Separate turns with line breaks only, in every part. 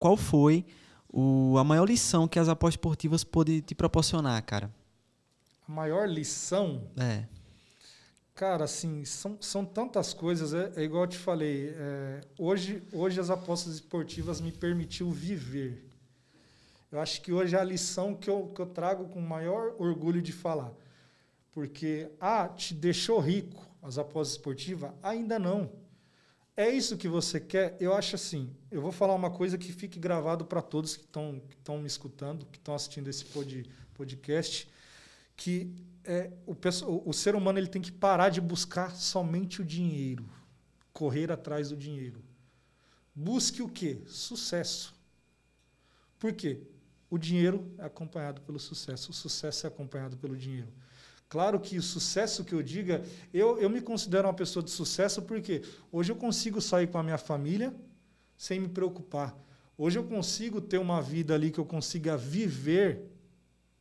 qual foi o, a maior lição que as apostas esportivas podem te proporcionar, cara?
A maior lição? É. Cara, assim, são, são tantas coisas. É, é igual eu te falei. É, hoje, hoje as apostas esportivas me permitiu viver. Eu acho que hoje é a lição que eu, que eu trago com maior orgulho de falar. Porque, ah, te deixou rico as apostas esportivas? Ainda não é isso que você quer? Eu acho assim. Eu vou falar uma coisa que fique gravado para todos que estão me escutando, que estão assistindo esse pod, podcast, que é, o, o, ser humano ele tem que parar de buscar somente o dinheiro, correr atrás do dinheiro. Busque o quê? Sucesso. Por quê? O dinheiro é acompanhado pelo sucesso, o sucesso é acompanhado pelo dinheiro. Claro que o sucesso que eu diga, eu, eu me considero uma pessoa de sucesso porque hoje eu consigo sair com a minha família sem me preocupar. Hoje eu consigo ter uma vida ali que eu consiga viver,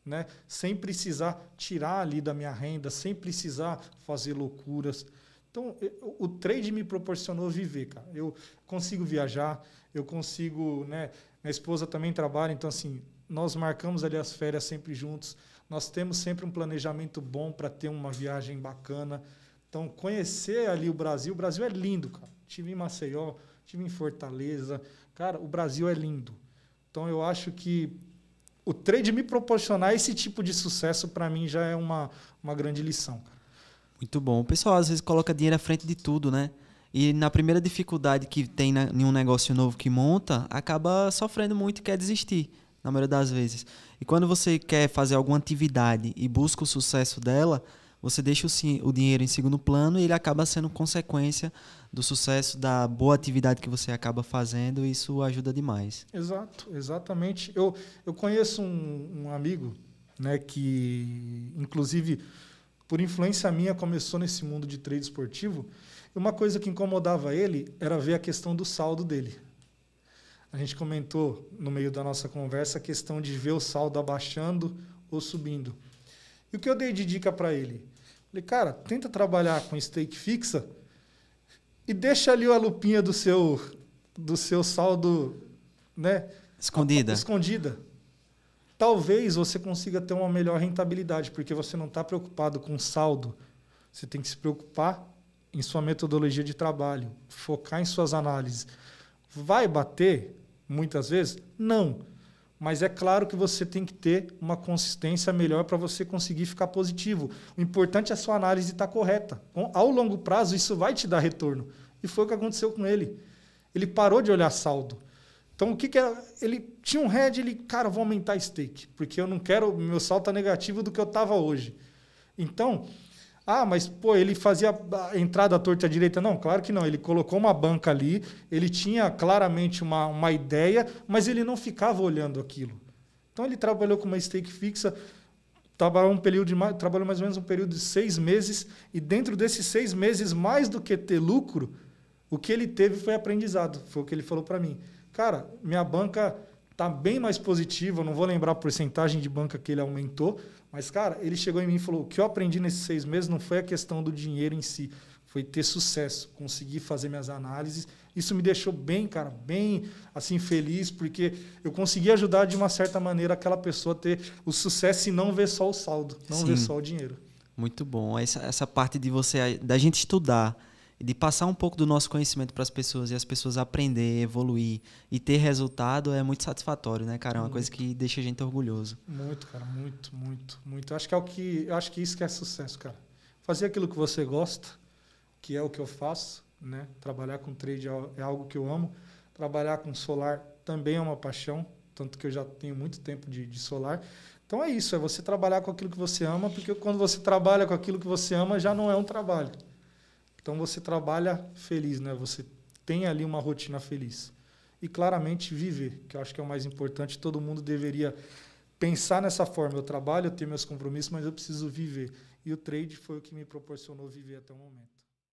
né, sem precisar tirar ali da minha renda, sem precisar fazer loucuras. Então, eu, o trade me proporcionou viver, cara. Eu consigo viajar, eu consigo, né, minha esposa também trabalha, então assim, nós marcamos ali as férias sempre juntos, nós temos sempre um planejamento bom para ter uma viagem bacana. Então, conhecer ali o Brasil, o Brasil é lindo, cara. Tive em Maceió, tive em Fortaleza. Cara, o Brasil é lindo. Então, eu acho que o trade me proporcionar esse tipo de sucesso, para mim, já é uma, uma grande lição.
Muito bom. O pessoal às vezes coloca dinheiro à frente de tudo, né? E na primeira dificuldade que tem em um negócio novo que monta, acaba sofrendo muito e quer desistir na maioria das vezes. E quando você quer fazer alguma atividade e busca o sucesso dela, você deixa o, o dinheiro em segundo plano e ele acaba sendo consequência do sucesso da boa atividade que você acaba fazendo. E isso ajuda demais.
Exato, exatamente. Eu, eu conheço um, um amigo né, que, inclusive, por influência minha, começou nesse mundo de trade esportivo. E uma coisa que incomodava ele era ver a questão do saldo dele. A gente comentou no meio da nossa conversa a questão de ver o saldo abaixando ou subindo. E o que eu dei de dica para ele? Falei, cara, tenta trabalhar com stake fixa e deixa ali a lupinha do seu do seu saldo, né? Escondida. Escondida. Talvez você consiga ter uma melhor rentabilidade, porque você não está preocupado com saldo. Você tem que se preocupar em sua metodologia de trabalho, focar em suas análises. Vai bater? muitas vezes? Não. Mas é claro que você tem que ter uma consistência melhor para você conseguir ficar positivo. O importante é a sua análise estar tá correta. Ao longo prazo, isso vai te dar retorno. E foi o que aconteceu com ele. Ele parou de olhar saldo. Então, o que, que era? É? Ele tinha um head, ele, cara, vou aumentar stake, porque eu não quero, meu saldo está negativo do que eu estava hoje. Então, ah, mas pô, ele fazia a entrada à torta à direita. Não, claro que não. Ele colocou uma banca ali, ele tinha claramente uma, uma ideia, mas ele não ficava olhando aquilo. Então ele trabalhou com uma stake fixa, trabalhou, um período de, trabalhou mais ou menos um período de seis meses, e dentro desses seis meses, mais do que ter lucro, o que ele teve foi aprendizado. Foi o que ele falou para mim. Cara, minha banca tá bem mais positivo. Eu não vou lembrar a porcentagem de banca que ele aumentou, mas, cara, ele chegou em mim e falou: o que eu aprendi nesses seis meses não foi a questão do dinheiro em si, foi ter sucesso, conseguir fazer minhas análises. Isso me deixou bem, cara, bem assim feliz, porque eu consegui ajudar de uma certa maneira aquela pessoa a ter o sucesso e não ver só o saldo, não Sim. ver só o dinheiro.
Muito bom. Essa, essa parte de você da gente estudar de passar um pouco do nosso conhecimento para as pessoas e as pessoas aprender, evoluir e ter resultado é muito satisfatório, né, cara? É uma muito. coisa que deixa a gente orgulhoso.
Muito, cara, muito, muito, muito. Eu acho que é o que, eu acho que isso que é sucesso, cara. Fazer aquilo que você gosta, que é o que eu faço, né? Trabalhar com trade é, é algo que eu amo. Trabalhar com solar também é uma paixão, tanto que eu já tenho muito tempo de, de solar. Então é isso, é você trabalhar com aquilo que você ama, porque quando você trabalha com aquilo que você ama, já não é um trabalho então você trabalha feliz, né? Você tem ali uma rotina feliz. E claramente viver, que eu acho que é o mais importante, todo mundo deveria pensar nessa forma. Eu trabalho, eu tenho meus compromissos, mas eu preciso viver. E o trade foi o que me proporcionou viver até o momento.